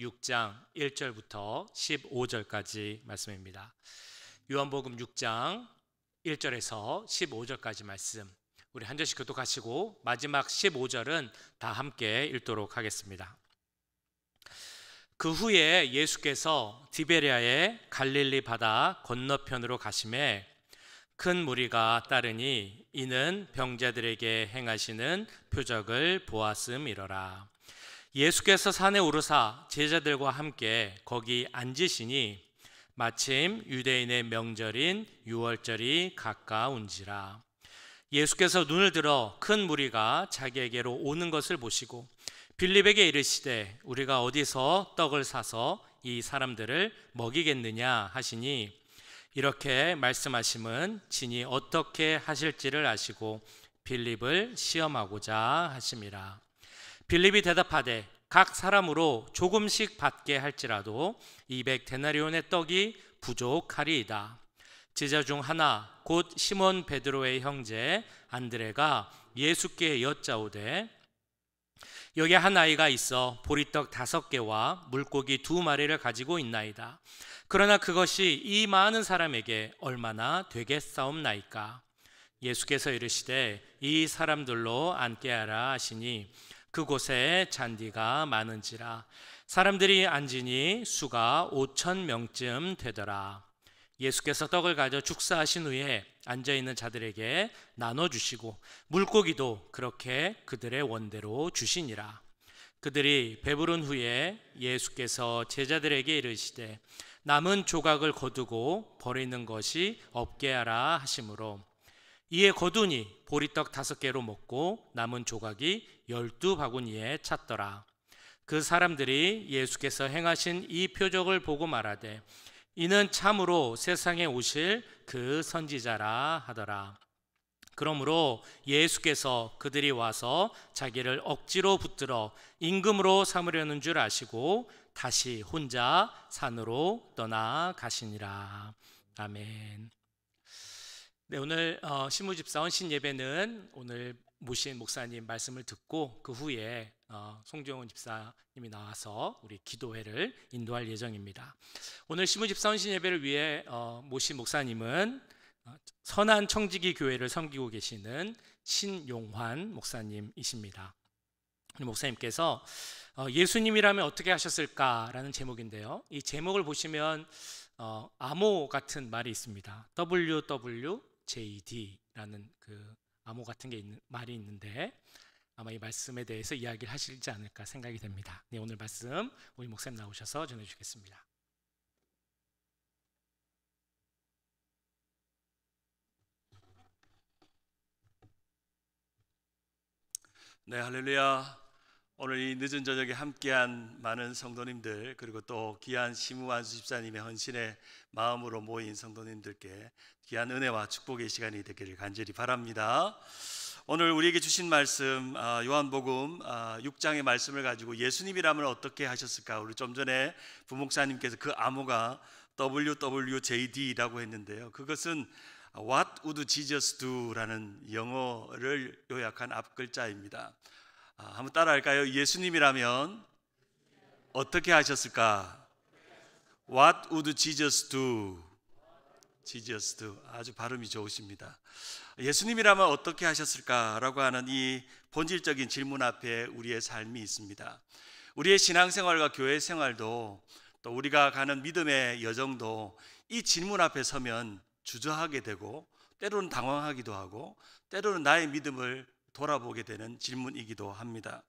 6장 1절부터 15절까지 말씀입니다. 요한복음 6장 1절에서 15절까지 말씀. 우리 한 절씩 교독하시고 마지막 15절은 다 함께 읽도록 하겠습니다. 그 후에 예수께서 디베리아의 갈릴리 바다 건너편으로 가심에 큰 무리가 따르니 이는 병자들에게 행하시는 표적을 보았음이러라. 예수께서 산에 오르사 제자들과 함께 거기 앉으시니 마침 유대인의 명절인 유월절이 가까운지라 예수께서 눈을 들어 큰 무리가 자기에게로 오는 것을 보시고 빌립에게 이르시되 우리가 어디서 떡을 사서 이 사람들을 먹이겠느냐 하시니 이렇게 말씀하심은 진이 어떻게 하실지를 아시고 빌립을 시험하고자 하심이라 빌립이 대답하되 각 사람으로 조금씩 받게 할지라도 이백 데나리온의 떡이 부족하리이다. 제자 중 하나 곧 시몬 베드로의 형제 안드레가 예수께 여짜오되 여기 한 아이가 있어 보리떡 다섯 개와 물고기 두 마리를 가지고 있나이다. 그러나 그것이 이 많은 사람에게 얼마나 되겠사옵나이까? 예수께서 이르시되 이 사람들로 앉게 하라 하시니 그곳에 잔디가 많은지라 사람들이 앉으니 수가 5천 명쯤 되더라. 예수께서 떡을 가져 축사하신 후에 앉아 있는 자들에게 나눠 주시고 물고기도 그렇게 그들의 원대로 주시니라. 그들이 배부른 후에 예수께서 제자들에게 이르시되 남은 조각을 거두고 버리는 것이 없게 하라 하시므로 이에 거두니 보리떡 다섯 개로 먹고 남은 조각이 열두 바구니에 찼더라. 그 사람들이 예수께서 행하신 이 표적을 보고 말하되 이는 참으로 세상에 오실 그 선지자라 하더라. 그러므로 예수께서 그들이 와서 자기를 억지로 붙들어 임금으로 삼으려는 줄 아시고 다시 혼자 산으로 떠나 가시니라. 아멘. 네, 오늘 어, 신무집사원 신예배는 오늘 모신 목사님 말씀을 듣고 그 후에 어, 송정훈 집사님이 나와서 우리 기도회를 인도할 예정입니다. 오늘 신무집사원 신예배를 위해 어, 모신 목사님은 어, 선한 청지기 교회를 섬기고 계시는 신용환 목사님이십니다. 목사님께서 어, 예수님이라면 어떻게 하셨을까라는 제목인데요. 이 제목을 보시면 어, 암호 같은 말이 있습니다. WW JD라는 그 암호 같은 게 있는 말이 있는데 아마 이 말씀에 대해서 이야기를 하시지 않을까 생각이 됩니다. 네, 오늘 말씀 우리 목사님 나오셔서 전해 주시겠습니다. 네, 할렐루야. 오늘 이 늦은 저녁에 함께한 많은 성도님들 그리고 또 귀한 심우 한수 집사님의 헌신에 마음으로 모인 성도님들께 귀한 은혜와 축복의 시간이 되기를 간절히 바랍니다. 오늘 우리에게 주신 말씀 아, 요한복음 6장의 아, 말씀을 가지고 예수님이라면 어떻게 하셨을까? 우리 좀 전에 부목사님께서 그 암호가 WWJD라고 했는데요. 그것은 What would Jesus do라는 영어를 요약한 앞글자입니다. 아, 한번 따라할까요? 예수님이라면 어떻게 하셨을까? What would Jesus do? Jesus do. 아주 발음이 좋으십니다. 예수님이라면 어떻게 하셨을까라고 하는 이 본질적인 질문 앞에 우리의 삶이 있습니다. 우리의 신앙생활과 교회 생활도 또 우리가 가는 믿음의 여정도 이 질문 앞에 서면 주저하게 되고 때로는 당황하기도 하고 때로는 나의 믿음을 돌아보게 되는 질문이기도 합니다.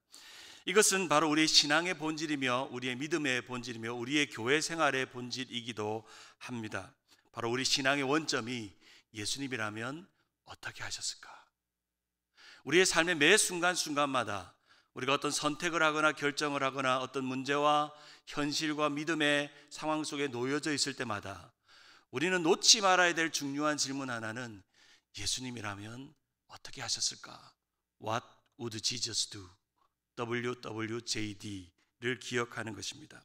이것은 바로 우리 신앙의 본질이며 우리의 믿음의 본질이며 우리의 교회 생활의 본질이기도 합니다. 바로 우리 신앙의 원점이 예수님이라면 어떻게 하셨을까? 우리의 삶의 매 순간순간마다 우리가 어떤 선택을 하거나 결정을 하거나 어떤 문제와 현실과 믿음의 상황 속에 놓여져 있을 때마다 우리는 놓지 말아야 될 중요한 질문 하나는 예수님이라면 어떻게 하셨을까? What would Jesus do? WWJD를 기억하는 것입니다.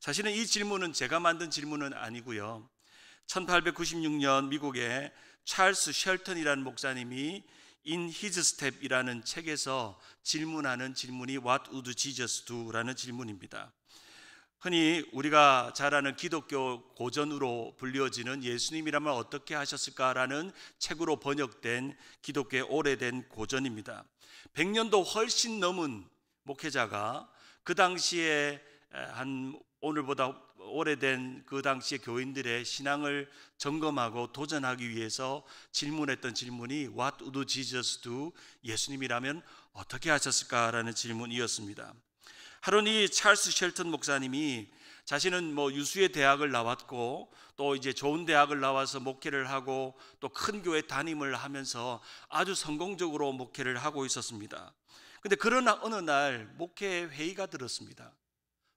사실은 이 질문은 제가 만든 질문은 아니고요. 1896년 미국의 찰스 쉘턴이라는 목사님이 In His Step이라는 책에서 질문하는 질문이 What would Jesus do라는 질문입니다. 흔히 우리가 잘 아는 기독교 고전으로 불리워지는 예수님이라면 어떻게 하셨을까라는 책으로 번역된 기독교의 오래된 고전입니다. 100년도 훨씬 넘은 목회자가 그 당시에 한 오늘보다 오래된 그 당시의 교인들의 신앙을 점검하고 도전하기 위해서 질문했던 질문이 What would Jesus do? 예수님이라면 어떻게 하셨을까라는 질문이었습니다. 하루니 찰스 쉘튼 목사님이 자신은 뭐 유수의 대학을 나왔고 또 이제 좋은 대학을 나와서 목회를 하고 또 큰 교회 담임을 하면서 아주 성공적으로 목회를 하고 있었습니다. 근데 그러나 어느 날 목회 회의가 들었습니다.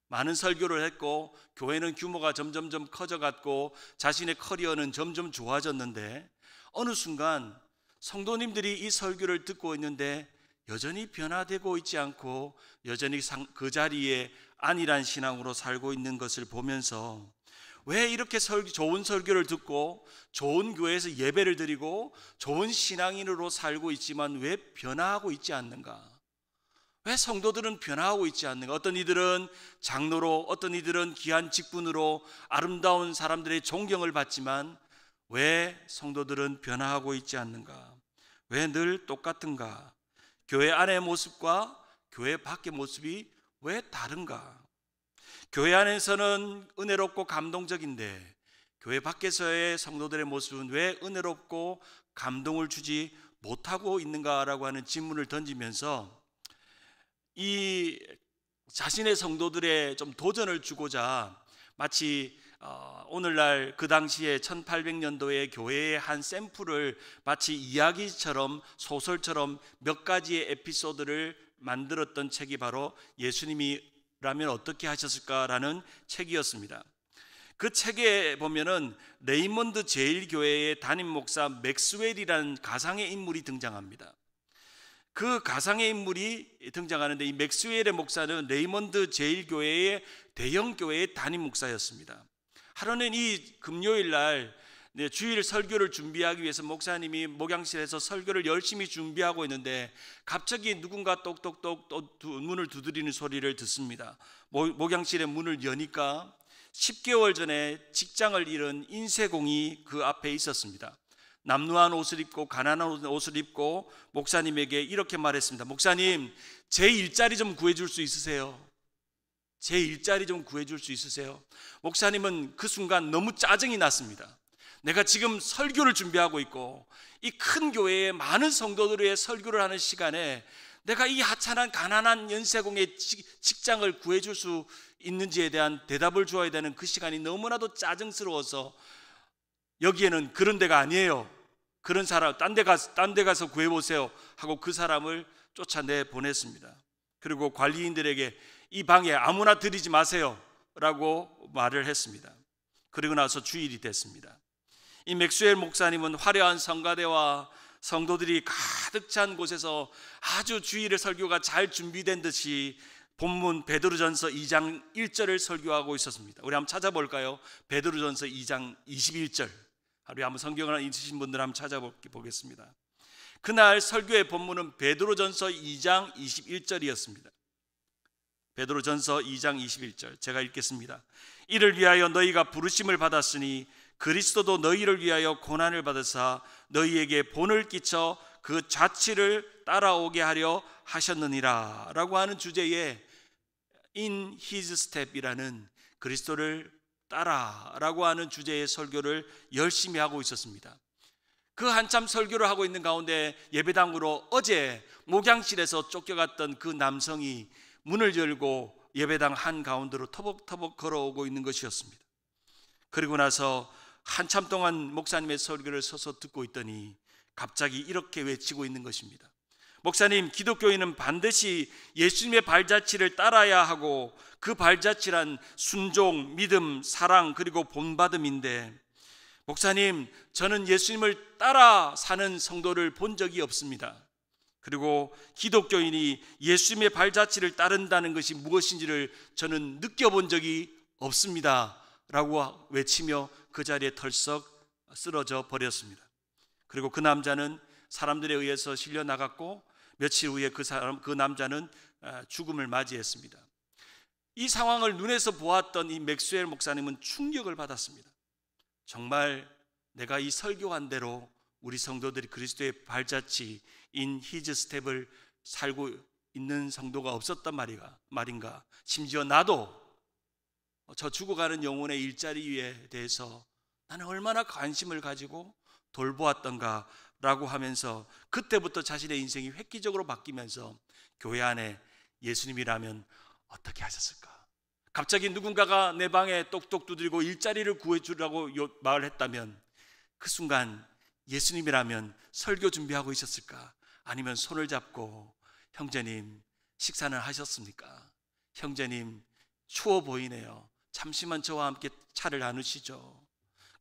많은 설교를 했고 교회는 규모가 점점점 커져갔고 자신의 커리어는 점점 좋아졌는데 어느 순간 성도님들이 이 설교를 듣고 있는데 여전히 변화되고 있지 않고 여전히 그 자리에 안일한 신앙으로 살고 있는 것을 보면서 왜 이렇게 좋은 설교를 듣고 좋은 교회에서 예배를 드리고 좋은 신앙인으로 살고 있지만 왜 변화하고 있지 않는가? 왜 성도들은 변화하고 있지 않는가? 어떤 이들은 장로로, 어떤 이들은 귀한 직분으로 아름다운 사람들의 존경을 받지만 왜 성도들은 변화하고 있지 않는가? 왜 늘 똑같은가? 교회 안의 모습과 교회 밖의 모습이 왜 다른가? 교회 안에서는 은혜롭고 감동적인데 교회 밖에서의 성도들의 모습은 왜 은혜롭고 감동을 주지 못하고 있는가라고 하는 질문을 던지면서 이 자신의 성도들의 좀 도전을 주고자 마치 어, 오늘날 그 당시에 1800년도에 교회의 한 샘플을 마치 이야기처럼 소설처럼 몇 가지의 에피소드를 만들었던 책이 바로 예수님이라면 어떻게 하셨을까라는 책이었습니다. 그 책에 보면은 레이먼드 제일교회의 담임 목사 맥스웰이라는 가상의 인물이 등장합니다. 그 가상의 인물이 등장하는데 이 맥스웰의 목사는 레이먼드 제일교회의 대형 교회의 담임 목사였습니다. 하루는 이 금요일 날 네, 주일 설교를 준비하기 위해서 목사님이 목양실에서 설교를 열심히 준비하고 있는데 갑자기 누군가 똑똑똑 문을 두드리는 소리를 듣습니다. 목양실의 문을 여니까 10개월 전에 직장을 잃은 인쇄공이 그 앞에 있었습니다. 남루한 옷을 입고 가난한 옷을 입고 목사님에게 이렇게 말했습니다. 목사님, 제 일자리 좀 구해줄 수 있으세요? 제 일자리 좀 구해줄 수 있으세요? 목사님은 그 순간 너무 짜증이 났습니다. 내가 지금 설교를 준비하고 있고 이 큰 교회에 많은 성도들의 설교를 하는 시간에 내가 이 하찮은 가난한 연세공의 직장을 구해줄 수 있는지에 대한 대답을 줘야 되는 그 시간이 너무나도 짜증스러워서 여기에는 그런 데가 아니에요. 그런 사람 딴 데 가서 딴 데 가서 구해 보세요 하고 그 사람을 쫓아내 보냈습니다. 그리고 관리인들에게 이 방에 아무나 들이지 마세요. 라고 말을 했습니다. 그리고 나서 주일이 됐습니다. 이 맥스웰 목사님은 화려한 성가대와 성도들이 가득 찬 곳에서 아주 주일의 설교가 잘 준비된 듯이 본문 베드로전서 2장 1절을 설교하고 있었습니다. 우리 한번 찾아볼까요? 베드로전서 2장 21절. 우리 한번 성경을 읽으신 분들 한번 찾아보겠습니다. 그날 설교의 본문은 베드로전서 2장 21절이었습니다. 베드로전서 2장 21절 제가 읽겠습니다. 이를 위하여 너희가 부르심을 받았으니 그리스도도 너희를 위하여 고난을 받으사 너희에게 본을 끼쳐 그 자취를 따라오게 하려 하셨느니라 라고 하는 주제에 in his step이라는 그리스도를 따라라고 하는 주제의 설교를 열심히 하고 있었습니다. 그 한참 설교를 하고 있는 가운데 예배당으로 어제 목양실에서 쫓겨갔던 그 남성이 문을 열고 예배당 한 가운데로 터벅터벅 걸어오고 있는 것이었습니다. 그리고 나서 한참 동안 목사님의 설교를 서서 듣고 있더니 갑자기 이렇게 외치고 있는 것입니다. 목사님, 기독교인은 반드시 예수님의 발자취를 따라야 하고 그 발자취란 순종, 믿음, 사랑 그리고 본받음인데 목사님, 저는 예수님을 따라 사는 성도를 본 적이 없습니다. 그리고 기독교인이 예수님의 발자취를 따른다는 것이 무엇인지를 저는 느껴본 적이 없습니다. 라고 외치며 그 자리에 털썩 쓰러져 버렸습니다. 그리고 그 남자는 사람들에 의해서 실려 나갔고 며칠 후에 그 사람 그 남자는 아, 죽음을 맞이했습니다. 이 상황을 눈에서 보았던 이 맥스웰 목사님은 충격을 받았습니다. 정말 내가 이 설교한 대로 우리 성도들이 그리스도의 발자취인 히즈 스텝을 살고 있는 성도가 없었단 말인가 말인가. 심지어 나도 저 죽어가는 영혼의 일자리 위에 대해서 나는 얼마나 관심을 가지고 돌보았던가 라고 하면서 그때부터 자신의 인생이 획기적으로 바뀌면서 교회 안에 예수님이라면 어떻게 하셨을까? 갑자기 누군가가 내 방에 똑똑 두드리고 일자리를 구해주라고 말했다면 그 순간 예수님이라면 설교 준비하고 있었을까? 아니면 손을 잡고 형제님 식사는 하셨습니까? 형제님 추워 보이네요. 잠시만 저와 함께 차를 나누시죠.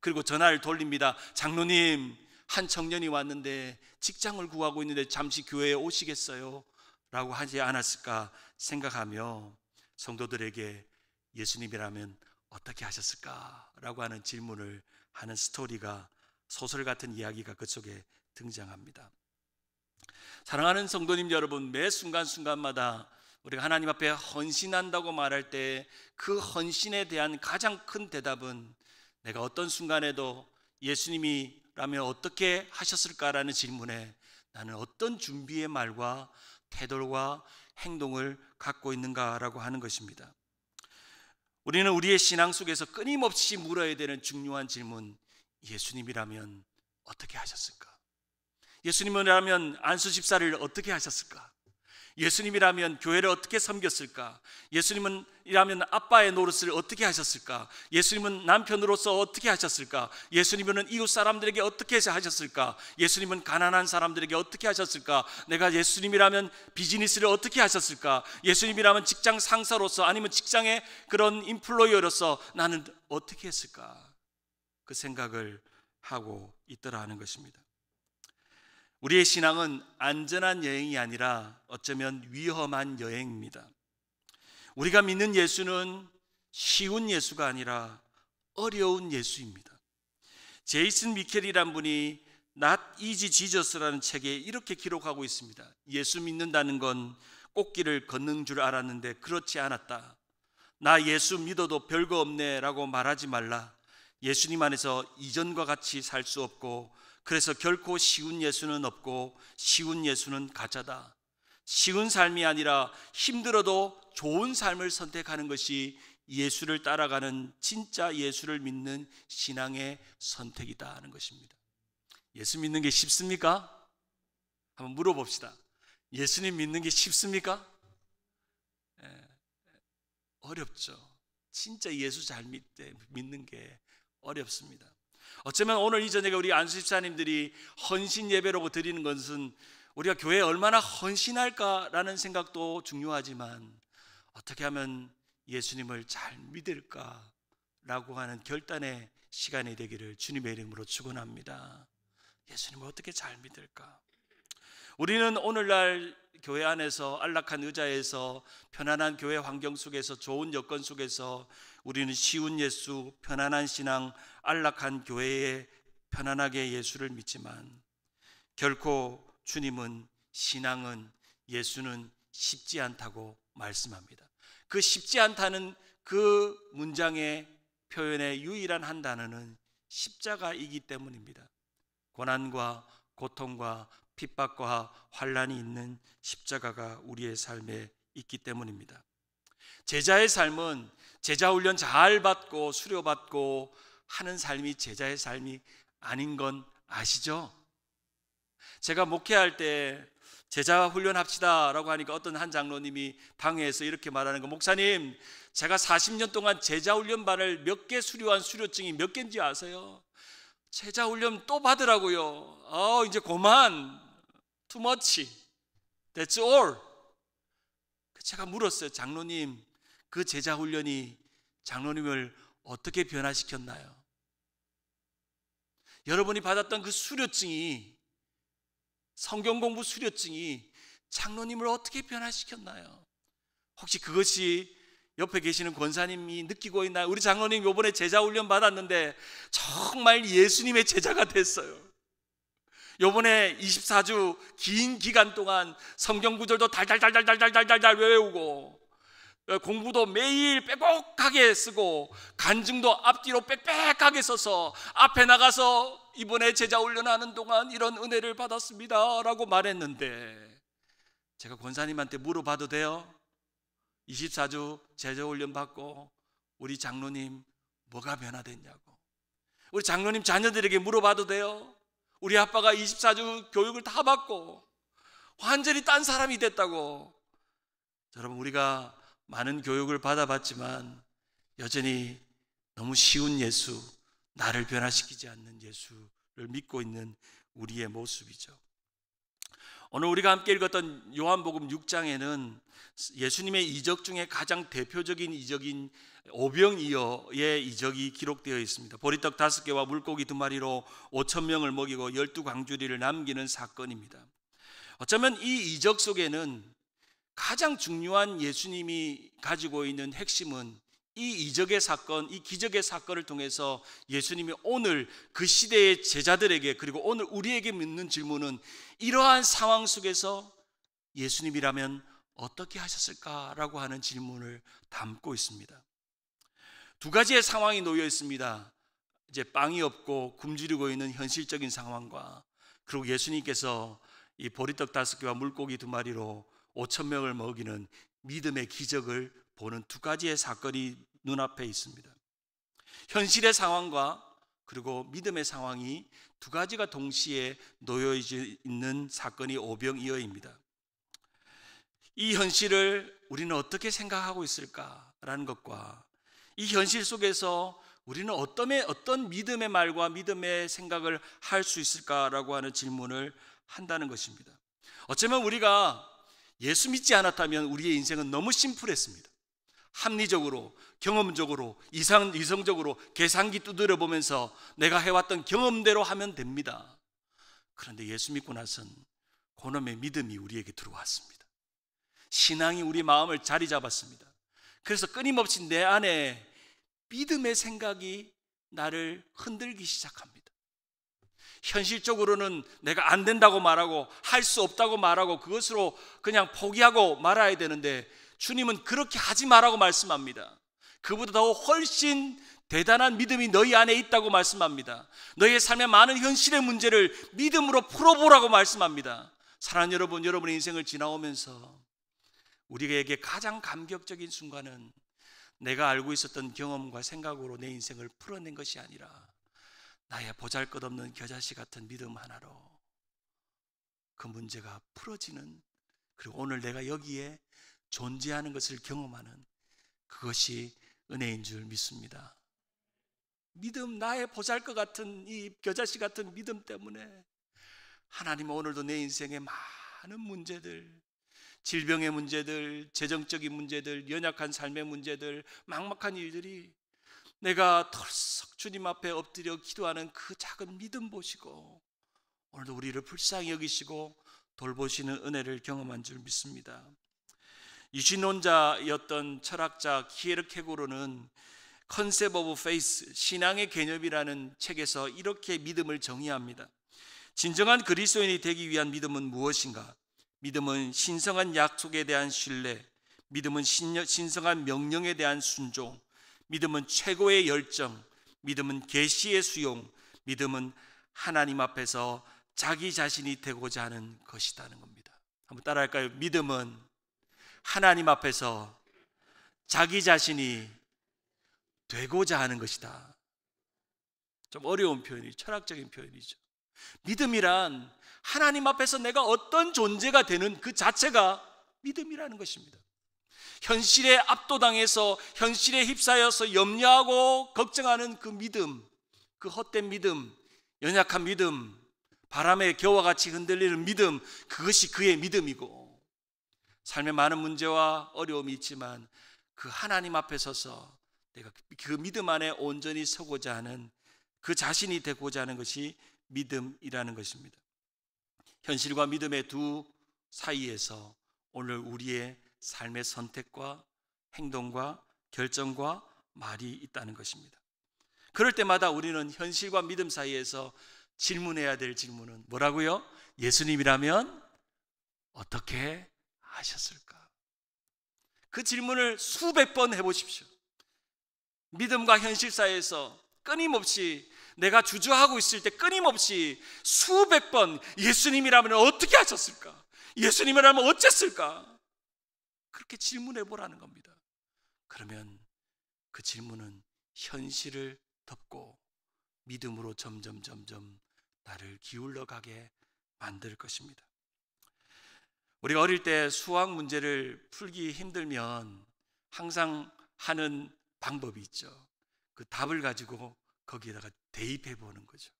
그리고 전화를 돌립니다. 장로님, 한 청년이 왔는데 직장을 구하고 있는데 잠시 교회에 오시겠어요? 라고 하지 않았을까 생각하며 성도들에게 예수님이라면 어떻게 하셨을까? 라고 하는 질문을 하는 스토리가 소설 같은 이야기가 그 속에 등장합니다. 사랑하는 성도님 여러분, 매 순간순간마다 우리가 하나님 앞에 헌신한다고 말할 때 그 헌신에 대한 가장 큰 대답은 내가 어떤 순간에도 예수님이라면 어떻게 하셨을까라는 질문에 나는 어떤 준비의 말과 태도와 행동을 갖고 있는가라고 하는 것입니다. 우리는 우리의 신앙 속에서 끊임없이 물어야 되는 중요한 질문, 예수님이라면 어떻게 하셨을까? 예수님이라면 안수 집사를 어떻게 하셨을까? 예수님이라면 교회를 어떻게 섬겼을까? 예수님이라면 아빠의 노릇을 어떻게 하셨을까? 예수님은 남편으로서 어떻게 하셨을까? 예수님은 이웃 사람들에게 어떻게 하셨을까? 예수님은 가난한 사람들에게 어떻게 하셨을까? 내가 예수님이라면 비즈니스를 어떻게 하셨을까? 예수님이라면 직장 상사로서 아니면 직장의 그런 인플로이어로서 나는 어떻게 했을까? 그 생각을 하고 있더라는 것입니다. 우리의 신앙은 안전한 여행이 아니라 어쩌면 위험한 여행입니다. 우리가 믿는 예수는 쉬운 예수가 아니라 어려운 예수입니다. 제이슨 미켈이란 분이 Not Easy Jesus라는 책에 이렇게 기록하고 있습니다. 예수 믿는다는 건 꽃길을 걷는 줄 알았는데 그렇지 않았다. 나 예수 믿어도 별거 없네 라고 말하지 말라. 예수님 안에서 이전과 같이 살 수 없고 그래서 결코 쉬운 예수는 없고 쉬운 예수는 가짜다. 쉬운 삶이 아니라 힘들어도 좋은 삶을 선택하는 것이 예수를 따라가는 진짜 예수를 믿는 신앙의 선택이다 하는 것입니다. 예수 믿는 게 쉽습니까? 한번 물어봅시다. 예수님 믿는 게 쉽습니까? 예, 어렵죠. 진짜 예수 잘 믿대, 믿는 게 어렵습니다. 어쩌면 오늘 이 저녁에 우리 안수집사님들이 헌신 예배라고 드리는 것은 우리가 교회에 얼마나 헌신할까라는 생각도 중요하지만 어떻게 하면 예수님을 잘 믿을까라고 하는 결단의 시간이 되기를 주님의 이름으로 축원합니다. 예수님을 어떻게 잘 믿을까? 우리는 오늘날 교회 안에서 안락한 의자에서 편안한 교회 환경 속에서 좋은 여건 속에서 우리는 쉬운 예수, 편안한 신앙, 안락한 교회에 편안하게 예수를 믿지만 결코 주님은 신앙은 예수는 쉽지 않다고 말씀합니다. 그 쉽지 않다는 그 문장의 표현의 유일한 한 단어는 십자가이기 때문입니다. 고난과 고통과 핍박과 환란이 있는 십자가가 우리의 삶에 있기 때문입니다. 제자의 삶은 제자 훈련 잘 받고 수료받고 하는 삶이 제자의 삶이 아닌 건 아시죠? 제가 목회할 때 제자 훈련합시다라고 하니까 어떤 한 장로님이 당회에서 이렇게 말하는 거 목사님 제가 40년 동안 제자 훈련반을 몇 개 수료한 수료증이 몇 개인지 아세요? 제자 훈련 또 받으라고요. 어 이제 고만 too much. That's all. 제가 그 물었어요. 장로님, 그 제자 훈련이 장로님을 어떻게 변화시켰나요? 여러분이 받았던 그 수료증이 성경 공부 수료증이 장로님을 어떻게 변화시켰나요? 혹시 그것이 옆에 계시는 권사님이 느끼고 있나요? 우리 장로님 요번에 제자 훈련 받았는데 정말 예수님의 제자가 됐어요. 요번에 24주 긴 기간 동안 성경 구절도 달달달달달달달달 외우고 어, 공부도 매일 빼곡하게 쓰고 간증도 앞뒤로 빽빽하게 써서 앞에 나가서 이번에 제자 훈련하는 동안 이런 은혜를 받았습니다라고 말했는데 제가 권사님한테 물어봐도 돼요? 24주 제자 훈련 받고 우리 장로님 뭐가 변화됐냐고 우리 장로님 자녀들에게 물어봐도 돼요? 우리 아빠가 24주 교육을 다 받고 완전히 딴 사람이 됐다고. 여러분, 우리가 많은 교육을 받아봤지만 여전히 너무 쉬운 예수, 나를 변화시키지 않는 예수를 믿고 있는 우리의 모습이죠. 오늘 우리가 함께 읽었던 요한복음 6장에는 예수님의 이적 중에 가장 대표적인 이적인 오병이어의 이적이 기록되어 있습니다. 보리떡 다섯 개와 물고기 두 마리로 5천 명을 먹이고 열두 광주리를 남기는 사건입니다. 어쩌면 이 이적 속에는 가장 중요한 예수님이 가지고 있는 핵심은 이 이적의 사건, 이 기적의 사건을 통해서 예수님이 오늘 그 시대의 제자들에게 그리고 오늘 우리에게 묻는 질문은 이러한 상황 속에서 예수님이라면 어떻게 하셨을까라고 하는 질문을 담고 있습니다. 두 가지의 상황이 놓여 있습니다. 이제 빵이 없고 굶주리고 있는 현실적인 상황과 그리고 예수님께서 이 보리떡 다섯 개와 물고기 두 마리로 오천 명을 먹이는 믿음의 기적을 보는 두 가지의 사건이 눈앞에 있습니다. 현실의 상황과 그리고 믿음의 상황이 두 가지가 동시에 놓여 져 있는 사건이 오병이어입니다. 이 현실을 우리는 어떻게 생각하고 있을까라는 것과 이 현실 속에서 우리는 어떤, 어떤 믿음의 말과 믿음의 생각을 할 수 있을까라고 하는 질문을 한다는 것입니다. 어쩌면 우리가 예수 믿지 않았다면 우리의 인생은 너무 심플했습니다. 합리적으로 경험적으로 이상 이성적으로 계산기 두드려 보면서 내가 해왔던 경험대로 하면 됩니다. 그런데 예수 믿고 나선 고놈의 믿음이 우리에게 들어왔습니다. 신앙이 우리 마음을 자리 잡았습니다. 그래서 끊임없이 내 안에 믿음의 생각이 나를 흔들기 시작합니다. 현실적으로는 내가 안 된다고 말하고 할 수 없다고 말하고 그것으로 그냥 포기하고 말아야 되는데 주님은 그렇게 하지 말라고 말씀합니다. 그보다 더 훨씬 대단한 믿음이 너희 안에 있다고 말씀합니다. 너희의 삶의 많은 현실의 문제를 믿음으로 풀어보라고 말씀합니다. 사랑하는 여러분, 여러분의 인생을 지나오면서 우리에게 가장 감격적인 순간은 내가 알고 있었던 경험과 생각으로 내 인생을 풀어낸 것이 아니라 나의 보잘 것 없는 겨자씨 같은 믿음 하나로 그 문제가 풀어지는 그리고 오늘 내가 여기에 존재하는 것을 경험하는 그것이 은혜인 줄 믿습니다. 믿음, 나의 보잘 것 같은 이 겨자씨 같은 믿음 때문에 하나님 오늘도 내 인생의 많은 문제들, 질병의 문제들, 재정적인 문제들, 연약한 삶의 문제들, 막막한 일들이 내가 털썩 주님 앞에 엎드려 기도하는 그 작은 믿음 보시고 오늘도 우리를 불쌍히 여기시고 돌보시는 은혜를 경험한 줄 믿습니다. 유신론자였던 철학자 키에르케고르는 컨셉 오브 페이스 신앙의 개념이라는 책에서 이렇게 믿음을 정의합니다. 진정한 그리스도인이 되기 위한 믿음은 무엇인가? 믿음은 신성한 약속에 대한 신뢰, 믿음은 신성한 명령에 대한 순종, 믿음은 최고의 열정, 믿음은 계시의 수용, 믿음은 하나님 앞에서 자기 자신이 되고자 하는 것이다는 겁니다. 한번 따라할까요? 믿음은 하나님 앞에서 자기 자신이 되고자 하는 것이다. 좀 어려운 표현이 철학적인 표현이죠. 믿음이란 하나님 앞에서 내가 어떤 존재가 되는 그 자체가 믿음이라는 것입니다. 현실에 압도당해서 현실에 휩싸여서 염려하고 걱정하는 그 믿음, 그 헛된 믿음, 연약한 믿음, 바람에 겨와 같이 흔들리는 믿음, 그것이 그의 믿음이고 삶의 많은 문제와 어려움이 있지만 그 하나님 앞에 서서 내가 그 믿음 안에 온전히 서고자 하는 그 자신이 되고자 하는 것이 믿음이라는 것입니다. 현실과 믿음의 두 사이에서 오늘 우리의 삶의 선택과 행동과 결정과 말이 있다는 것입니다. 그럴 때마다 우리는 현실과 믿음 사이에서 질문해야 될 질문은 뭐라고요? 예수님이라면 어떻게 아셨을까? 그 질문을 수백 번 해보십시오. 믿음과 현실 사이에서 끊임없이 내가 주저하고 있을 때 끊임없이 수백 번 예수님이라면 어떻게 하셨을까? 예수님이라면 어쨌을까? 그렇게 질문해 보라는 겁니다. 그러면 그 질문은 현실을 덮고 믿음으로 점점 점점 나를 기울러 가게 만들 것입니다. 우리가 어릴 때 수학 문제를 풀기 힘들면 항상 하는 방법이 있죠. 그 답을 가지고 거기에다가 대입해 보는 거죠.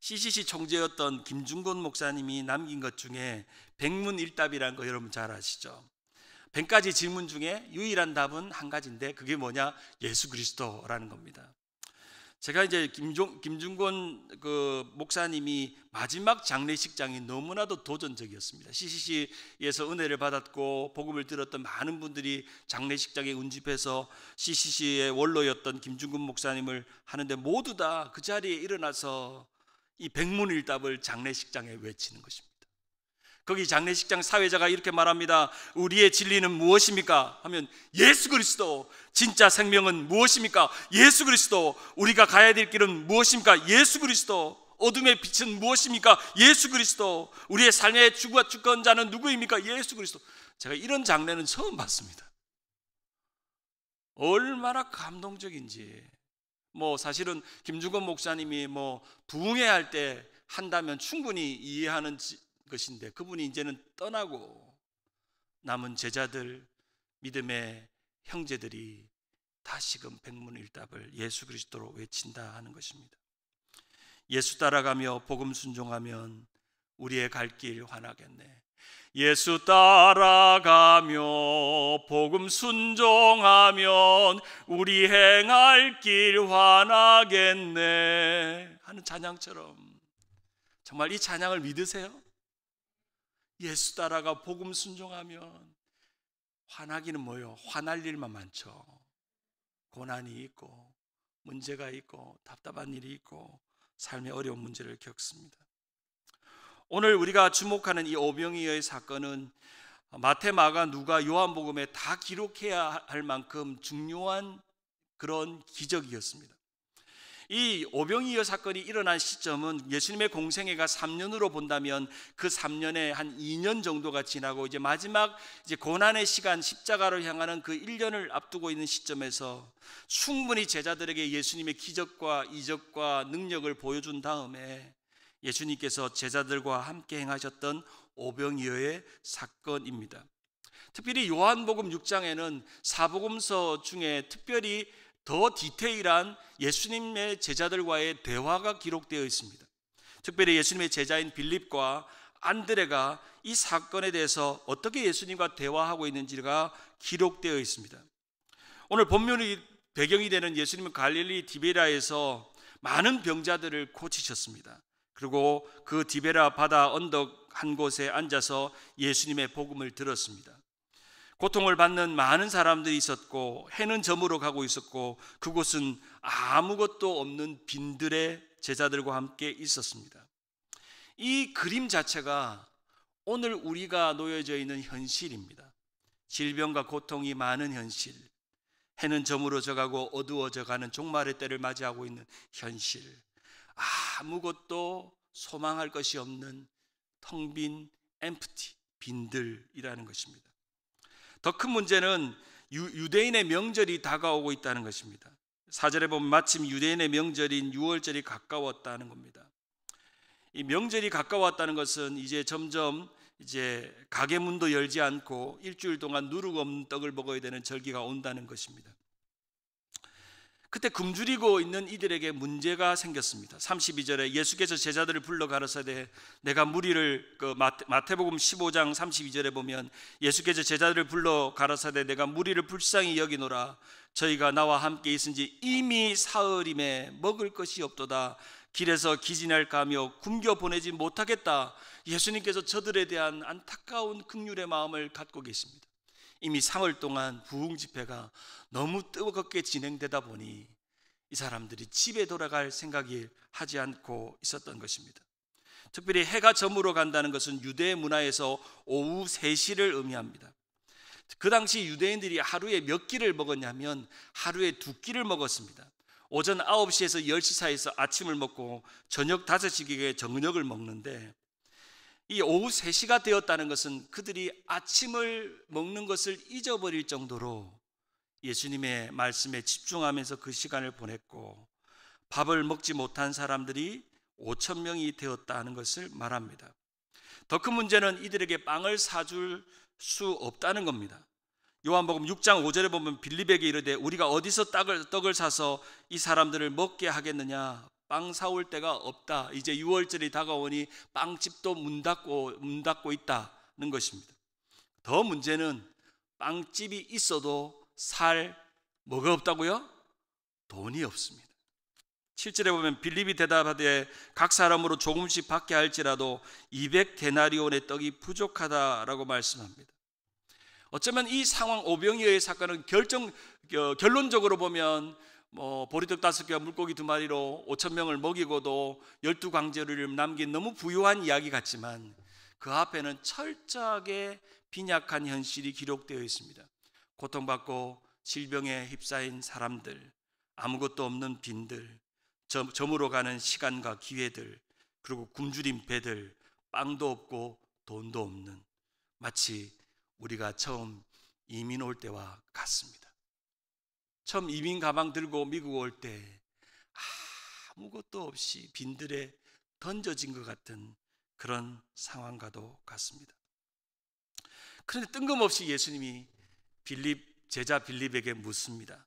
CCC 총재였던 김중곤 목사님이 남긴 것 중에 백문일답이라는 거 여러분 잘 아시죠? 1가지 질문 중에 유일한 답은 한 가지인데 그게 뭐냐? 예수 그리스도라는 겁니다. 제가 이제 김종, 김준권 그 목사님이 마지막 장례식장이 너무나도 도전적이었습니다. CCC에서 은혜를 받았고 복음을 들었던 많은 분들이 장례식장에 운집해서 CCC의 원로였던 김준권 목사님을 하는데 모두 다 그 자리에 일어나서 이 백문일답을 장례식장에 외치는 것입니다. 거기 장례식장 사회자가 이렇게 말합니다. 우리의 진리는 무엇입니까? 하면 예수 그리스도 진짜 생명은 무엇입니까? 예수 그리스도 우리가 가야 될 길은 무엇입니까? 예수 그리스도 어둠의 빛은 무엇입니까? 예수 그리스도 우리의 삶의 주과 주권자는 누구입니까? 예수 그리스도 제가 이런 장례는 처음 봤습니다. 얼마나 감동적인지 뭐 사실은 김주건 목사님이 뭐 부흥회 할 때 한다면 충분히 이해하는 지, 것인데 그분이 이제는 떠나고 남은 제자들, 믿음의 형제들이 다시금 백문일답을 예수 그리스도로 외친다 하는 것입니다. 예수 따라가며 복음 순종하면 우리의 갈 길 환하겠네. 예수 따라가며 복음 순종하면 우리 행할 길 환하겠네 하는 찬양처럼 정말 이 찬양을 믿으세요? 예수 따라가 복음 순종하면 화나기는 뭐요? 화날 일만 많죠. 고난이 있고 문제가 있고 답답한 일이 있고 삶의 어려운 문제를 겪습니다. 오늘 우리가 주목하는 이 오병이어의 사건은 마태, 마가, 누가, 요한복음에 다 기록해야 할 만큼 중요한 그런 기적이었습니다. 이 오병이어 사건이 일어난 시점은 예수님의 공생애가 3년으로 본다면 그 3년에 한 2년 정도가 지나고 이제 마지막 이제 고난의 시간 십자가로 향하는 그 1년을 앞두고 있는 시점에서 충분히 제자들에게 예수님의 기적과 이적과 능력을 보여준 다음에 예수님께서 제자들과 함께 행하셨던 오병이어의 사건입니다. 특별히 요한복음 6장에는 사복음서 중에 특별히 더 디테일한 예수님의 제자들과의 대화가 기록되어 있습니다. 특별히 예수님의 제자인 빌립과 안드레가 이 사건에 대해서 어떻게 예수님과 대화하고 있는지가 기록되어 있습니다. 오늘 본문이 배경이 되는 예수님은 갈릴리 디베라에서 많은 병자들을 고치셨습니다. 그리고 그 디베라 바다 언덕 한 곳에 앉아서 예수님의 복음을 들었습니다. 고통을 받는 많은 사람들이 있었고 해는 저물어 가고 있었고 그곳은 아무것도 없는 빈들의 제자들과 함께 있었습니다. 이 그림 자체가 오늘 우리가 놓여져 있는 현실입니다. 질병과 고통이 많은 현실, 해는 저물어져 가고 어두워져 가는 종말의 때를 맞이하고 있는 현실, 아무것도 소망할 것이 없는 텅 빈 엠프티 빈들이라는 것입니다. 더큰 문제는 유, 대인의 명절이 다가오고 있다는 것입니다. 사절에 보면 마침 유대인의 명절인 6월절이 가까웠다는 겁니다. 이 명절이 가까웠다는 것은 이제 점점 이제 가게 문도 열지 않고 일주일 동안 누룩 없는 떡을 먹어야 되는 절기가 온다는 것입니다. 그때 굶주리고 있는 이들에게 문제가 생겼습니다. 32절에 예수께서 제자들을 불러 가라사되 내가 무리를 그 마태복음 15장 32절에 보면 예수께서 제자들을 불러 가라사되 내가 무리를 불쌍히 여기노라 저희가 나와 함께 있은지 이미 사흘임에 먹을 것이 없도다 길에서 기진할까며 굶겨 보내지 못하겠다 예수님께서 저들에 대한 안타까운 긍휼의 마음을 갖고 계십니다. 이미 3월 동안 부흥 집회가 너무 뜨겁게 진행되다 보니 이 사람들이 집에 돌아갈 생각이 하지 않고 있었던 것입니다. 특별히 해가 저물어 간다는 것은 유대 문화에서 오후 3시를 의미합니다. 그 당시 유대인들이 하루에 몇 끼를 먹었냐면 하루에 두 끼를 먹었습니다. 오전 9시에서 10시 사이에서 아침을 먹고 저녁 5시에 기계 저녁을 먹는데 이 오후 3시가 되었다는 것은 그들이 아침을 먹는 것을 잊어버릴 정도로 예수님의 말씀에 집중하면서 그 시간을 보냈고 밥을 먹지 못한 사람들이 5천 명이 되었다는 것을 말합니다. 더 큰 문제는 이들에게 빵을 사줄 수 없다는 겁니다. 요한복음 6장 5절에 보면 빌립에게 이르되 우리가 어디서 떡을, 떡을 사서 이 사람들을 먹게 하겠느냐 빵 사올 데가 없다. 이제 6월절이 다가오니 빵집도 문 닫고 문 닫고 있다는 것입니다. 더 문제는 빵집이 있어도 살 뭐가 없다고요? 돈이 없습니다. 7절에 보면 빌립이 대답하되 각 사람으로 조금씩 받게 할지라도 200데나리온의 떡이 부족하다라고 말씀합니다. 어쩌면 이 상황 오병이어의 사건은 결정 결론적으로 보면 뭐 보리떡 다섯 개와 물고기 두 마리로 5천 명을 먹이고도 열두 광제를 남긴 너무 부유한 이야기 같지만 그 앞에는 철저하게 빈약한 현실이 기록되어 있습니다. 고통받고 질병에 휩싸인 사람들, 아무것도 없는 빈들, 점, 점으로 가는 시간과 기회들, 그리고 굶주린 배들, 빵도 없고 돈도 없는 마치 우리가 처음 이민 올 때와 같습니다. 처음 이민 가방 들고 미국 올 때 아무것도 없이 빈들에 던져진 것 같은 그런 상황과도 같습니다. 그런데 뜬금없이 예수님이 빌립 제자 빌립에게 묻습니다.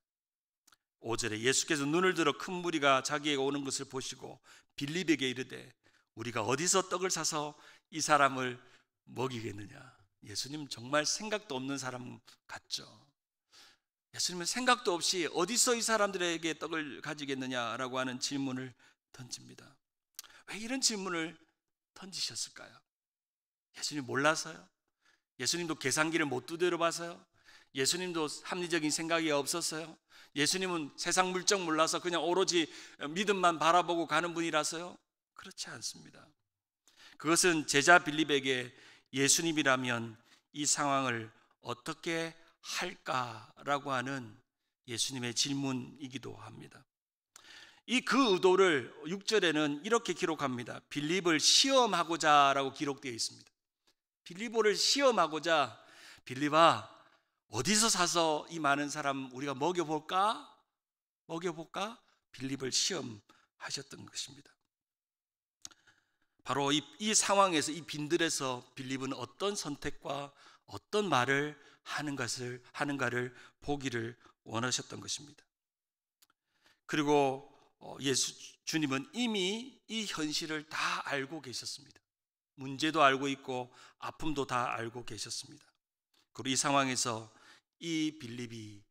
5절에 예수께서 눈을 들어 큰 무리가 자기에게 오는 것을 보시고 빌립에게 이르되 우리가 어디서 떡을 사서 이 사람을 먹이겠느냐. 예수님 정말 생각도 없는 사람 같죠. 예수님은 생각도 없이 어디서 이 사람들에게 떡을 가지겠느냐라고 하는 질문을 던집니다. 왜 이런 질문을 던지셨을까요? 예수님 몰라서요? 예수님도 계산기를 못 두드려 봐서요? 예수님도 합리적인 생각이 없었어요? 예수님은 세상 물정 몰라서 그냥 오로지 믿음만 바라보고 가는 분이라서요? 그렇지 않습니다. 그것은 제자 빌립에게 예수님이라면 이 상황을 어떻게 할까라고 하는 예수님의 질문이기도 합니다. 이 그 의도를 6절에는 이렇게 기록합니다. 빌립을 시험하고자라고 기록되어 있습니다. 빌리보 시험하고자 빌리바 어디서 사서 이 많은 사람 우리가 먹여볼까? 먹여볼까? 빌립을 시험하셨던 것입니다. 바로 이, 이 상황에서 이 빈들에서 빌립은 어떤 선택과 어떤 말을 하는 것을 하는가를 보기를 원하셨던 것입니다. 그리고 어, 예수 주님은 이미 이 현실을 다 알고 계셨습니다. 문제도 알고 있고 아픔도 다 알고 계셨습니다. 그리고 이 상황에서 이 빌립이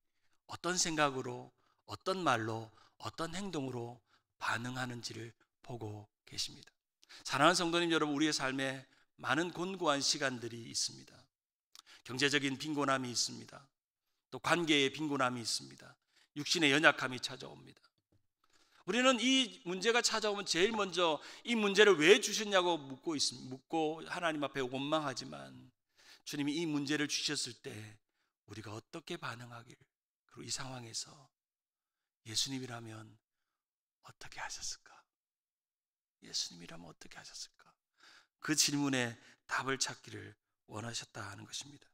어떤 생각으로 어떤 말로 어떤 행동으로 반응하는지를 보고 계십니다. 사랑하는 성도님 여러분, 우리의 삶에 많은 곤고한 시간들이 있습니다. 경제적인 빈곤함이 있습니다. 또 관계의 빈곤함이 있습니다. 육신의 연약함이 찾아옵니다. 우리는 이 문제가 찾아오면 제일 먼저 이 문제를 왜 주셨냐고 묻고 있습니다. 묻고 하나님 앞에 원망하지만 주님이 이 문제를 주셨을 때 우리가 어떻게 반응하길 그리고 이 상황에서 예수님이라면 어떻게 하셨을까? 예수님이라면 어떻게 하셨을까? 그 질문에 답을 찾기를 원하셨다 하는 것입니다.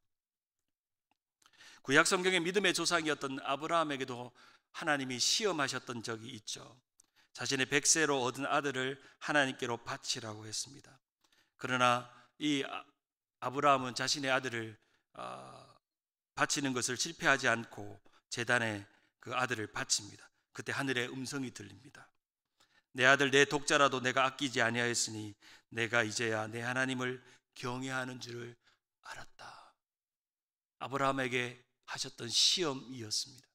구약 성경의 믿음의 조상이었던 아브라함에게도 하나님이 시험하셨던 적이 있죠. 자신의 백세로 얻은 아들을 하나님께로 바치라고 했습니다. 그러나 이 아, 아브라함은 자신의 아들을 아, 바치는 것을 실패하지 않고 재단에 그 아들을 바칩니다. 그때 하늘의 음성이 들립니다. 내 아들 내 독자라도 내가 아끼지 아니하였으니 내가 이제야 내 하나님을 경외하는 줄을 알았다. 아브라함에게 하셨던 시험이었습니다.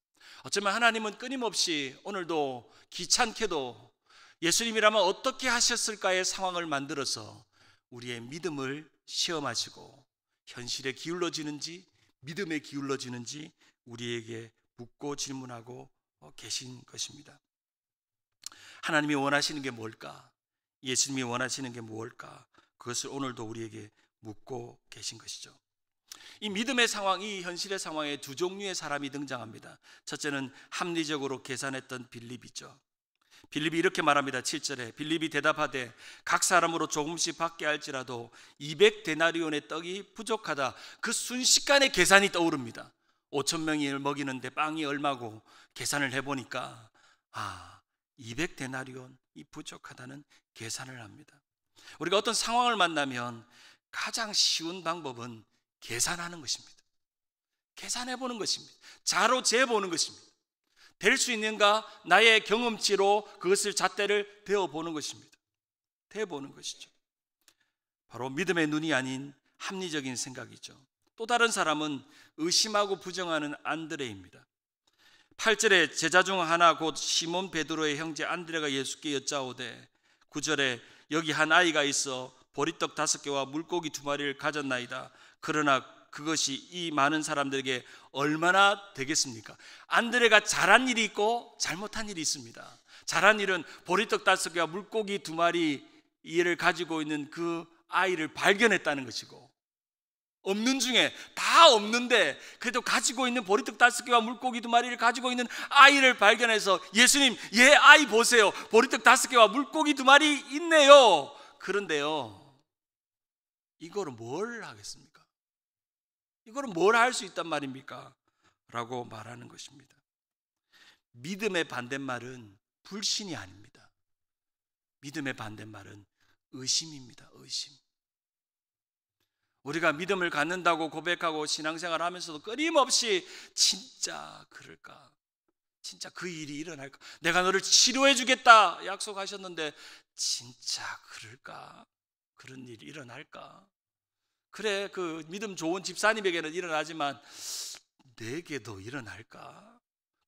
어쩌면 하나님은 끊임없이 오늘도 귀찮게도 예수님이라면 어떻게 하셨을까의 상황을 만들어서 우리의 믿음을 시험하시고 현실에 기울어지는지 믿음에 기울어지는지 우리에게 묻고 질문하고 계신 것입니다. 하나님이 원하시는 게 뭘까? 예수님이 원하시는 게 뭘까? 그것을 오늘도 우리에게 묻고 계신 것이죠. 이 믿음의 상황, 이 현실의 상황에 두 종류의 사람이 등장합니다. 첫째는 합리적으로 계산했던 빌립이죠. 빌립이 이렇게 말합니다. 7절에 빌립이 대답하되 각 사람으로 조금씩 받게 할지라도 200데나리온의 떡이 부족하다. 그 순식간에 계산이 떠오릅니다. 5천 명이 먹이는데 빵이 얼마고 계산을 해 보니까 아, 200데나리온이 부족하다는 계산을 합니다. 우리가 어떤 상황을 만나면 가장 쉬운 방법은 계산하는 것입니다. 계산해 보는 것입니다. 자로 재보는 것입니다. 될 수 있는가? 나의 경험치로 그것을 잣대를 대어 보는 것입니다. 대 보는 것이죠. 바로 믿음의 눈이 아닌 합리적인 생각이죠. 또 다른 사람은 의심하고 부정하는 안드레입니다. 8절에 제자 중 하나 곧 시몬 베드로의 형제 안드레가 예수께 여짜오되 9절에 여기 한 아이가 있어 보리떡 다섯 개와 물고기 두 마리를 가졌나이다. 그러나 그것이 이 많은 사람들에게 얼마나 되겠습니까? 안드레가 잘한 일이 있고 잘못한 일이 있습니다. 잘한 일은 보리떡 다섯 개와 물고기 두 마리 이를 가지고 있는 그 아이를 발견했다는 것이고 없는 중에 다 없는데 그래도 가지고 있는 보리떡 다섯 개와 물고기 두 마리를 가지고 있는 아이를 발견해서 예수님 얘 예, 아이 보세요 보리떡 다섯 개와 물고기 두 마리 있네요 그런데요 이거를 뭘 하겠습니까? 이거는 뭘할 수 있단 말입니까? 라고 말하는 것입니다. 믿음의 반대말은 불신이 아닙니다. 믿음의 반대말은 의심입니다. 의심. 우리가 믿음을 갖는다고 고백하고 신앙생활 하면서도 끊임없이 진짜 그럴까? 진짜 그 일이 일어날까? 내가 너를 치료해 주겠다 약속하셨는데 진짜 그럴까? 그런 일이 일어날까? 그래 그 믿음 좋은 집사님에게는 일어나지만 내게도 일어날까?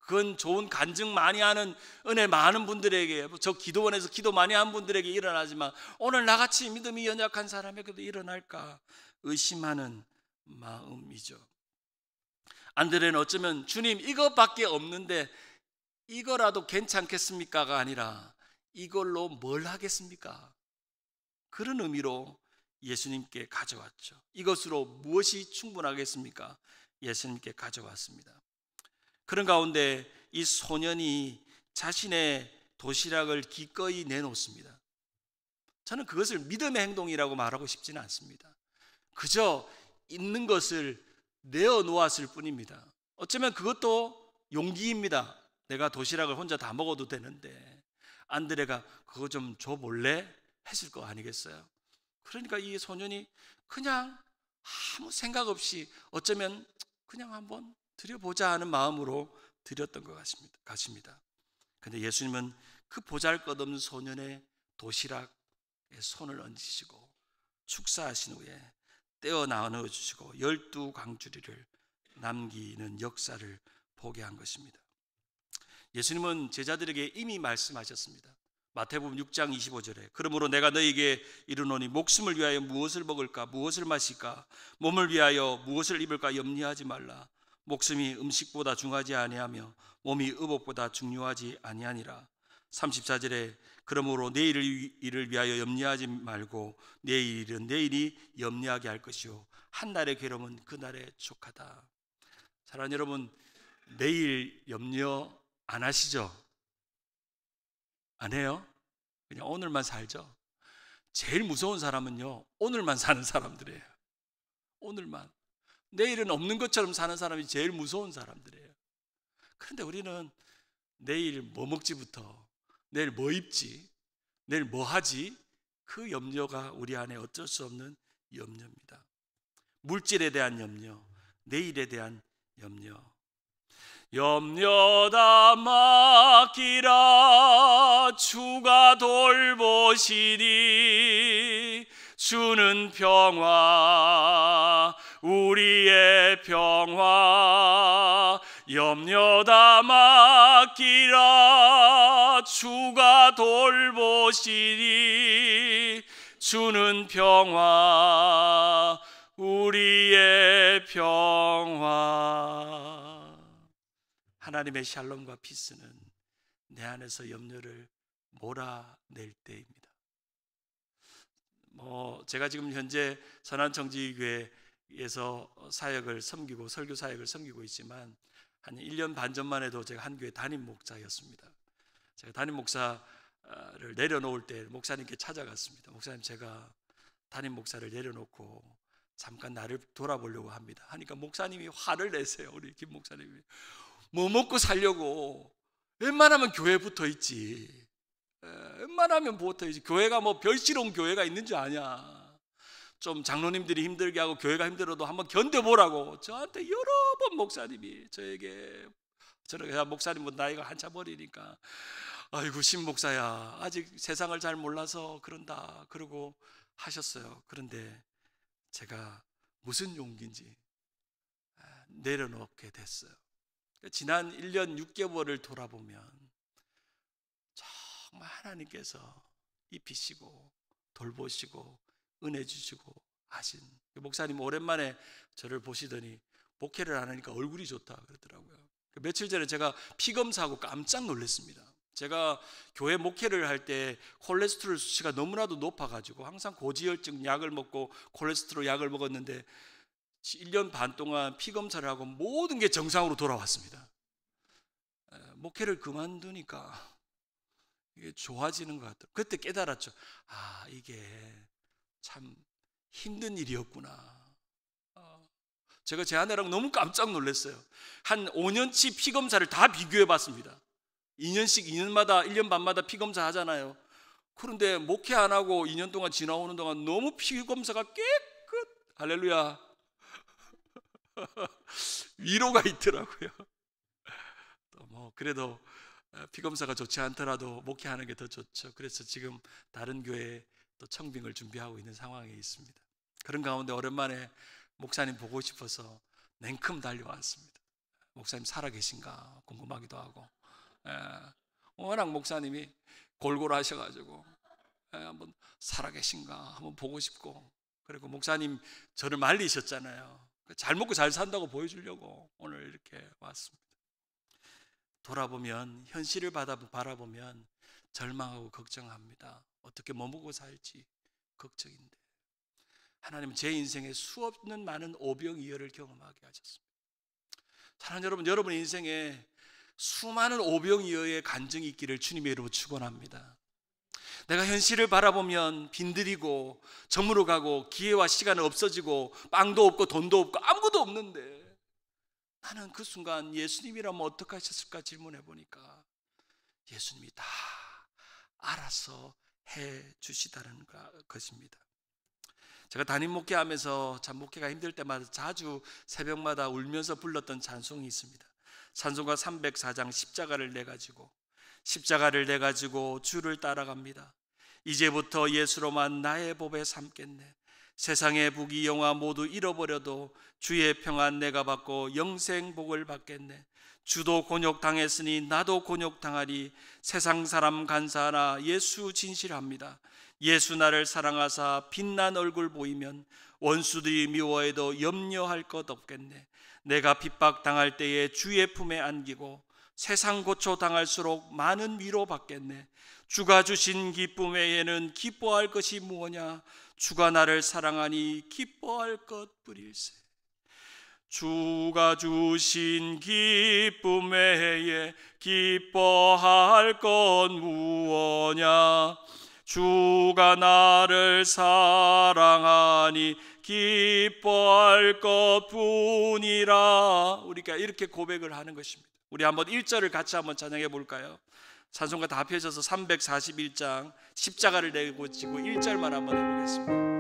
그건 좋은 간증 많이 하는 은혜 많은 분들에게 저 기도원에서 기도 많이 한 분들에게 일어나지만 오늘 나같이 믿음이 연약한 사람에게도 일어날까 의심하는 마음이죠. 안드레는 어쩌면 주님 이것밖에 없는데 이거라도 괜찮겠습니까가 아니라 이걸로 뭘 하겠습니까? 그런 의미로 예수님께 가져왔죠. 이것으로 무엇이 충분하겠습니까? 예수님께 가져왔습니다. 그런 가운데 이 소년이 자신의 도시락을 기꺼이 내놓습니다. 저는 그것을 믿음의 행동이라고 말하고 싶지는 않습니다. 그저 있는 것을 내어 놓았을 뿐입니다. 어쩌면 그것도 용기입니다. 내가 도시락을 혼자 다 먹어도 되는데 안드레가 그거 좀 줘볼래? 했을 거 아니겠어요? 그러니까 이 소년이 그냥 아무 생각 없이 어쩌면 그냥 한번 드려보자 하는 마음으로 드렸던 것 같습니다. 같습니다. 근데 예수님은 그 보잘 것 없는 소년의 도시락에 손을 얹으시고 축사하신 후에 떼어 나눠 주시고 열두 광주리를 남기는 역사를 보게 한 것입니다. 예수님은 제자들에게 이미 말씀하셨습니다. 마태복음 6장 25절에 그러므로 내가 너에게 이르노니 목숨을 위하여 무엇을 먹을까 무엇을 마실까 몸을 위하여 무엇을 입을까 염려하지 말라 목숨이 음식보다 중하지 아니하며 몸이 의복보다 중요하지 아니하니라 34절에 그러므로 내일을 일을 위하여 염려하지 말고 내일은 내일이 염려하게 할 것이요 한 날의 괴로움은 그 날에 족하다 사랑하는 여러분 내일 염려 안 하시죠? 안 해요? 그냥 오늘만 살죠. 제일 무서운 사람은요, 오늘만 사는 사람들이에요. 오늘만. 내일은 없는 것처럼 사는 사람이 제일 무서운 사람들이에요. 그런데 우리는 내일 뭐 먹지부터, 내일 뭐 입지, 내일 뭐 하지, 그 염려가 우리 안에 어쩔 수 없는 염려입니다. 물질에 대한 염려, 내일에 대한 염려. 염려다 맡기라 주가 돌보시니 주는 평화 우리의 평화 염려다 맡기라 주가 돌보시니 주는 평화 우리의 평화 하나님의 샬롬과 피스는 내 안에서 염려를 몰아낼 때입니다. 뭐 제가 지금 현재 선한정지교회에서 사역을 섬기고 설교 사역을 섬기고 있지만 한 1년 반 전만 해도 제가 한 교회 담임 목사였습니다. 제가 담임 목사를 내려놓을 때 목사님께 찾아갔습니다. 목사님 제가 담임 목사를 내려놓고 잠깐 나를 돌아보려고 합니다. 하니까 목사님이 화를 내세요. 우리 김 목사님이 뭐 먹고 살려고 웬만하면 교회 붙어 있지. 예, 웬만하면 붙어 있지. 교회가 뭐 별스러운 교회가 있는 줄 아냐. 좀 장로님들이 힘들게 하고 교회가 힘들어도 한번 견뎌보라고 저한테 여러 번 목사님이 저에게 저렇게 목사님은 뭐 나이가 한참 어리니까 아이고 신 목사야 아직 세상을 잘 몰라서 그런다 그러고 하셨어요. 그런데 제가 무슨 용기인지 아, 내려놓게 됐어요. 지난 1년 6개월을 돌아보면 정말 하나님께서 입히시고 돌보시고 은혜 주시고 하신 목사님 오랜만에 저를 보시더니 목회를 안 하니까 얼굴이 좋다 그러더라고요. 그 며칠 전에 제가 피 검사하고 깜짝 놀랐습니다. 제가 교회 목회를 할 때 콜레스테롤 수치가 너무나도 높아가지고 항상 고지혈증 약을 먹고 콜레스테롤 약을 먹었는데 1년 반 동안 피 검사를 하고 모든 게 정상으로 돌아왔습니다. 목회를 그만두니까 이게 좋아지는 것 같더라고요. 그때 깨달았죠. 아, 이게 참 힘든 일이었구나. 어, 제가 제 아내랑 너무 깜짝 놀랐어요. 한 5년치 피검사를 다 비교해 봤습니다. 2년씩 2년마다 1년 반마다 피검사 하잖아요. 그런데 목회 안 하고 2년 동안 지나오는 동안 너무 피검사가 깨끗 할렐루야 위로가 있더라고요. 뭐 그래도 어, 피 검사가 좋지 않더라도 목회하는 게 더 좋죠. 그래서 지금 다른 교회 또 청빙을 준비하고 있는 상황에 있습니다. 그런 가운데 오랜만에 목사님 보고 싶어서 냉큼 달려왔습니다. 목사님 살아계신가 궁금하기도 하고 에, 예, 워낙 목사님이 골고루 하셔가지고 에, 예, 한번 살아계신가 한번 보고 싶고 그리고 목사님 저를 말리셨잖아요. 그 잘 먹고 잘 산다고 보여주려고 오늘 이렇게 왔습니다. 돌아보면 현실을 받아 바라보면 절망하고 걱정합니다. 어떻게 머무고 살지 걱정인데 하나님은 제 인생에 수없는 많은 오병이어를 경험하게 하셨습니다. 사랑하는 여러분, 여러분 인생에 수많은 오병이어의 간증이 있기를 주님의 이름으로 축원합니다. 내가 현실을 바라보면 빈들이고 저물어 가고 기회와 시간은 없어지고 빵도 없고 돈도 없고 아무것도 없는데 나는 그 순간 예수님이라면 어떻게 하셨을까 질문해 보니까 예수님이 다 알아서 해 주시다는 것입니다. 제가 담임 목회하면서 참 목회가 힘들 때마다 자주 새벽마다 울면서 불렀던 찬송이 있습니다. 찬송가 304장 십자가를 내 가지고 십자가를 내 가지고 주를 따라갑니다. 이제부터 예수로만 나의 법에 삼겠네. 세상의 부귀 영화 모두 잃어버려도 주의 평안 내가 받고 영생 복을 받겠네. 주도 곤욕당했으니 나도 곤욕당하리 세상 사람 간사하나 예수 진실합니다. 예수 나를 사랑하사 빛난 얼굴 보이면 원수들이 미워해도 염려할 것 없겠네. 내가 핍박당할 때에 주의 품에 안기고 세상 고초 당할수록 많은 위로 받겠네. 주가 주신 기쁨 외에는 기뻐할 것이 무엇냐? 주가 나를 사랑하니 기뻐할 것 뿐일세. 주가 주신 기쁨 외에 기뻐할 것 무엇냐? 주가 나를 사랑하니 기뻐할 것 뿐이라. 우리가 이렇게 고백을 하는 것입니다. 우리 한번 1절을 같이 한번 찬양해 볼까요? 찬송가 다 펴져서 341장 십자가를 내고 지고 1절만 한번 해보겠습니다.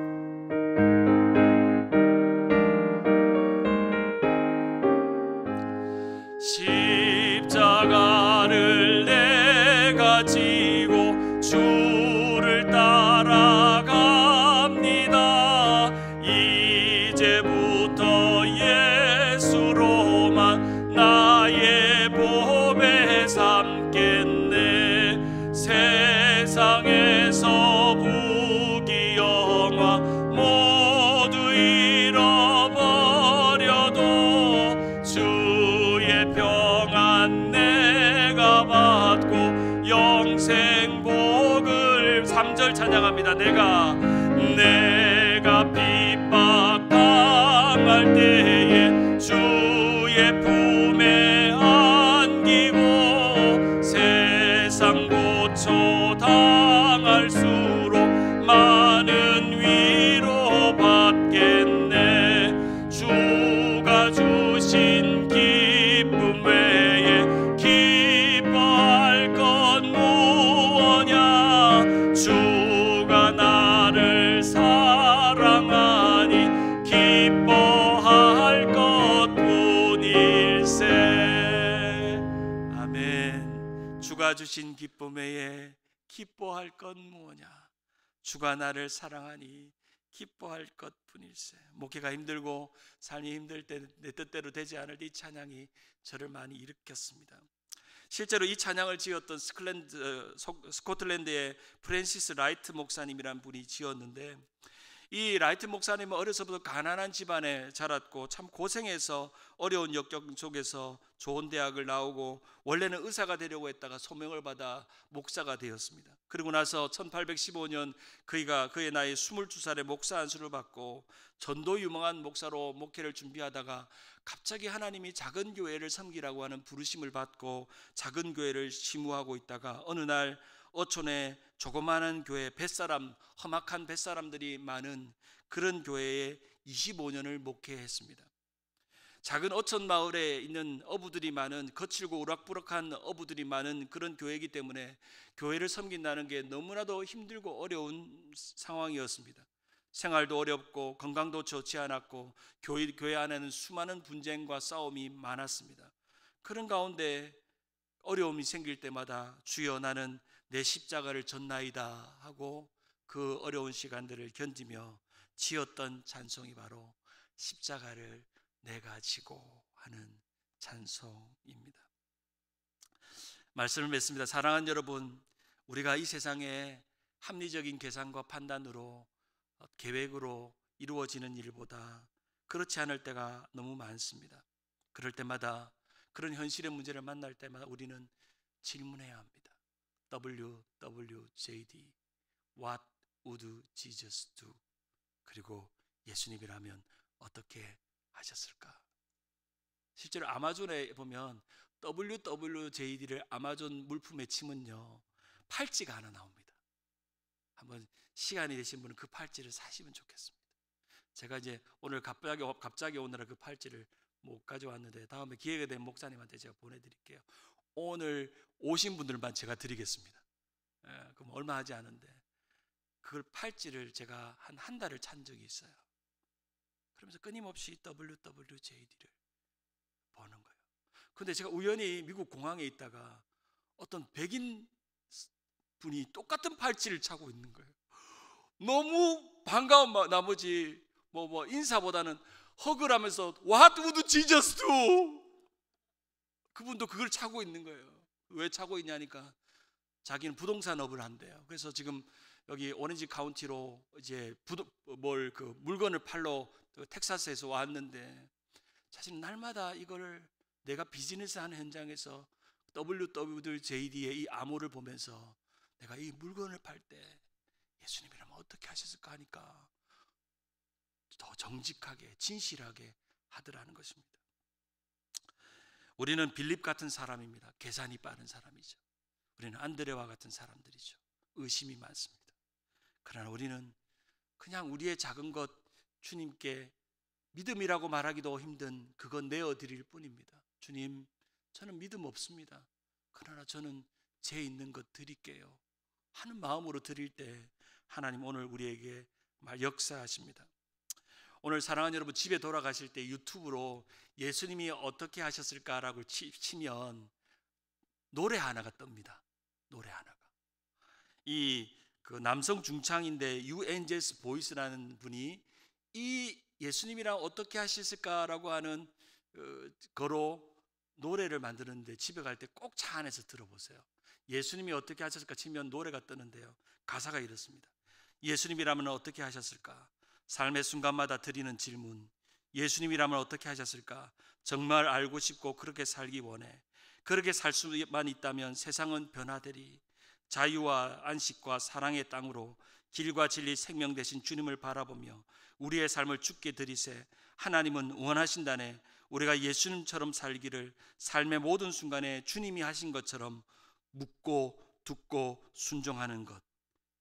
주가 주신 기쁨에 기뻐할 건뭐냐 주가 나를 사랑하니 기뻐할 것 뿐일세. 목회가 힘들고 삶이 힘들 때 내 뜻대로 되지 않을 때 이 찬양이 저를 많이 일으켰습니다. 실제로 이 찬양을 지었던 어, 스코틀랜드의 프랜시스 라이트 목사님이란 분이 지었는데 이 라이트 목사님은 어려서부터 가난한 집안에 자랐고 참 고생해서 어려운 역경 속에서 좋은 대학을 나오고 원래는 의사가 되려고 했다가 소명을 받아 목사가 되었습니다. 그리고 나서 1815년 그이가 그의 나이 22살에 목사 안수를 받고 전도 유명한 목사로 목회를 준비하다가 갑자기 하나님이 작은 교회를 섬기라고 하는 부르심을 받고 작은 교회를 심무하고 있다가 어느 날 어촌에 조그마한 교회 뱃사람 험악한 뱃사람들이 많은 그런 교회에 25년을 목회했습니다. 작은 어촌 마을에 있는 어부들이 많은 거칠고 우락부락한 어부들이 많은 그런 교회이기 때문에 교회를 섬긴다는 게 너무나도 힘들고 어려운 상황이었습니다. 생활도 어렵고 건강도 좋지 않았고 교회, 교회 안에는 수많은 분쟁과 싸움이 많았습니다. 그런 가운데 어려움이 생길 때마다 주여 나는 내 십자가를 졌나이다 하고 그 어려운 시간들을 견디며 지었던 찬송이 바로 십자가를 내가 지고 하는 찬송입니다. 말씀을 맺습니다. 사랑하는 여러분, 우리가 이 세상에 합리적인 계산과 판단으로 계획으로 이루어지는 일보다 그렇지 않을 때가 너무 많습니다. 그럴 때마다 그런 현실의 문제를 만날 때마다 우리는 질문해야 합니다. WWJD What would Jesus do? 그리고 예수님이라면 어떻게 하셨을까? 실제로 아마존에 보면 WWJD를 아마존 물품에 치면요 팔찌가 하나 나옵니다. 한번 시간이 되신 분은 그 팔찌를 사시면 좋겠습니다. 제가 이제 오늘 갑자기 갑자기 오느라 그 팔찌를 못 가져왔는데 다음에 기회가 되 목사님한테 제가 보내드릴게요. 오늘 오신 분들만 제가 드리겠습니다. 예, 그럼 얼마 하지 않은데 그걸 팔찌를 제가 한 한 달을 찬 적이 있어요. 그러면서 끊임없이 WWJD를 보는 거예요. 근데 제가 우연히 미국 공항에 있다가 어떤 백인 분이 똑같은 팔찌를 차고 있는 거예요. 너무 반가운 나머지 뭐뭐 뭐 인사보다는 허그 하면서 What would Jesus do? 그분도 그걸 차고 있는 거예요. 왜 차고 있냐니까 자기는 부동산업을 한대요. 그래서 지금 여기 오렌지 카운티로 이제 뭘그 물건을 팔러 그 텍사스에서 왔는데 사실 날마다 이거 내가 비즈니스 하는 현장에서 WWJD의 이 암호를 보면서 내가 이 물건을 팔 때 예수님이라면 어떻게 하셨을까 하니까 더 정직하게 진실하게 하더라는 것입니다. 우리는 빌립 같은 사람입니다. 계산이 빠른 사람이죠. 우리는 안드레와 같은 사람들이죠. 의심이 많습니다. 그러나 우리는 그냥 우리의 작은 것 주님께 믿음이라고 말하기도 힘든 그건 내어드릴 뿐입니다. 주님, 저는 믿음 없습니다. 그러나 저는 죄 있는 것 드릴게요. 하는 마음으로 드릴 때 하나님 오늘 우리에게 말 역사하십니다. 오늘 사랑하는 여러분 집에 돌아가실 때 유튜브로 예수님이 어떻게 하셨을까라고 치면 노래 하나가 뜹니다. 노래 하나가. 이 그 남성 중창인데 UNJS 보이스라는 분이 이 예수님이랑 어떻게 하셨을까라고 하는 그 거로 노래를 만드는데 집에 갈 때 꼭 차 안에서 들어보세요. 예수님이 어떻게 하셨을까 치면 노래가 뜨는데요. 가사가 이렇습니다. 예수님이라면 어떻게 하셨을까? 삶의 순간마다 드리는 질문, 예수님이라면 어떻게 하셨을까? 정말 알고 싶고 그렇게 살기 원해. 그렇게 살 수만 있다면 세상은 변화되리. 자유와 안식과 사랑의 땅으로 길과 진리 생명 대신 주님을 바라보며 우리의 삶을 죽게 드리세 하나님은 원하신다네 우리가 예수님처럼 살기를 삶의 모든 순간에 주님이 하신 것처럼 묻고 듣고 순종하는 것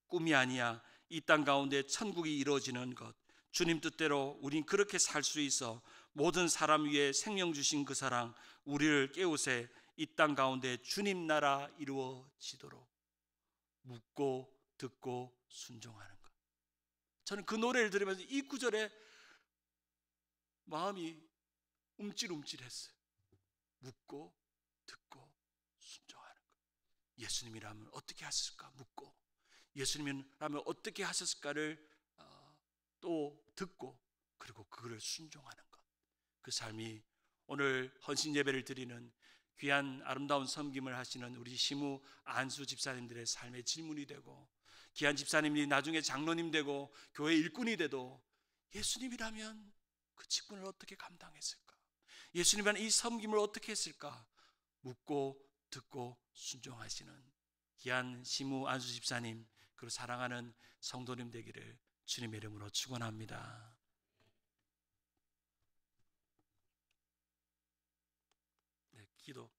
꿈이 아니야 이땅 가운데 천국이 이루어지는 것. 주님 뜻대로 우린 그렇게 살 수 있어 모든 사람 위에 생명 주신 그 사랑 우리를 깨우세 이 땅 가운데 주님 나라 이루어지도록 묻고 듣고 순종하는 것. 저는 그 노래를 들으면서 이 구절에 마음이 움찔움찔했어요. 묻고 듣고 순종하는 것. 예수님이라면 어떻게 하실까? 묻고 예수님이라면 어떻게 하셨을까를 어, 또 듣고 그리고 그거를 순종하는 것. 그 삶이 오늘 헌신 예배를 드리는 귀한 아름다운 섬김을 하시는 우리 시무 안수 집사님들의 삶의 질문이 되고 귀한 집사님이 나중에 장로님 되고 교회 일꾼이 돼도 예수님이라면 그 직분을 어떻게 감당했을까? 예수님이라는 이 섬김을 어떻게 했을까? 묻고 듣고 순종하시는 귀한 시무 안수 집사님 그리고 사랑하는 성도님 되기를 주님 이름으로 축원합니다. 네, 기도